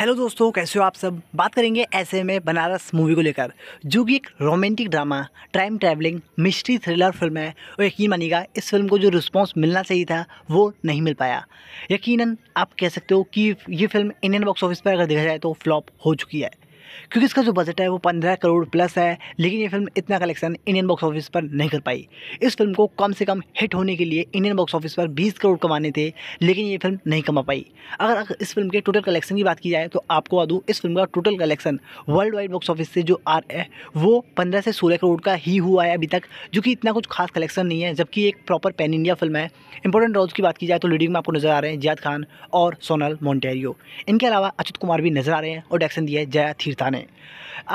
hello दोस्तों कैसे हो आप सब बात करेंगे ऐसे में बनारस मूवी को लेकर जो कि एक romantic drama time travelling mystery thriller film है और यकीन मानिएगा इस फिल्म को जो रिस्पॉन्स मिलना चाहिए था वो नहीं मिल पाया यकीनन आप कह सकते हो कि ये फिल्म इंडियन बॉक्स ऑफिस पर अगर देखा जाए तो फ्लॉप हो चुकी है क्योंकि इसका जो बजट है वो पंद्रह करोड़ प्लस है लेकिन ये फिल्म इतना कलेक्शन इंडियन बॉक्स ऑफिस पर नहीं कर पाई इस फिल्म को कम से कम हिट होने के लिए इंडियन बॉक्स ऑफिस पर बीस करोड़ कमाने थे लेकिन ये फिल्म नहीं कमा पाई अगर इस फिल्म के टोटल कलेक्शन की बात की जाए तो आपको बता दूँ इस फिल्म का total collection worldwide box office से जो रहा है वो पंद्रह से सोलह करोड़ का ही हुआ है अभी तक जो कि इतना कुछ खास कलेक्शन नहीं है जबकि एक प्रॉपर पैन इंडिया फिल्म है इंपॉर्टेंट रोल्स की बात की जाए तो लीडिंग में आपको नजर आ रहे हैं जियाद खान और सोनल मोन्टेरियो इनके अलावा अचित कुमार भी नजर आ रहे हैं और डायरेक्शन दिया है जया थीर पिता ने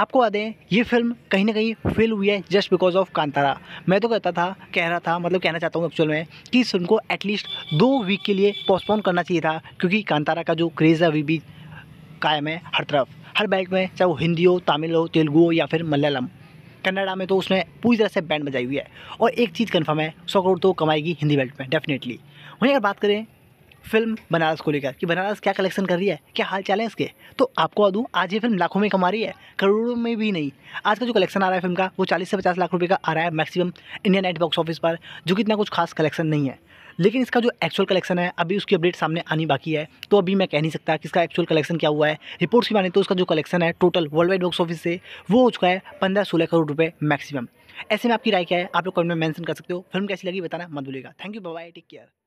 आपको बता दें ये फिल्म कहीं ना कहीं फेल हुई है जस्ट बिकॉज ऑफ कांतारा मैं तो कहता था कह रहा था मतलब कहना चाहता हूँ एक्चुअल में कि इस फिल्म को एटलीस्ट दो वीक के लिए पोस्टपोन करना चाहिए था क्योंकि कांतारा का जो क्रेज़ है अभी भी कायम है हर तरफ हर बैल्ट में चाहे वो हिंदी हो तमिल हो तेलुगु हो या फिर मलयालम कन्नड़ा में तो उसने पूरी तरह से बैंड बजाई हुई है और एक चीज़ कन्फर्म है सौ करोड़ तो कमाएगी हिंदी बेल्ट में डेफिनेटली वहीं अगर बात करें फिल्म बनारस को लेकर कि बनारस क्या कलेक्शन कर रही है क्या हाल चाल है इसके तो आपको दूँ आज ये फिल्म लाखों में कमा रही है करोड़ों में भी नहीं आज का जो कलेक्शन आ रहा है फिल्म का वो चालीस से पचास लाख रुपये का आ रहा है maximum Indian net box office पर जो कि इतना कुछ खास कलेक्शन नहीं है लेकिन इसका जो एक्चुअल कलेक्शन है अभी उसकी अपडेट सामने आनी बाकी है तो अभी मैं कह नहीं सकता कि इसका एक्चुअल कलेक्शन क्या हुआ है रिपोर्ट्स की माने तो उसका जो कलेक्शन है total worldwide box office से वो हो चुका है पंद्रह सोलह करोड़ रुपये मैक्सिमम ऐसे में आपकी राय क्या है आप लोग कमेंट में मेंशन कर सकते हो फिल्म कैसी लगी बताना मत भूलिएगा thank you bye take care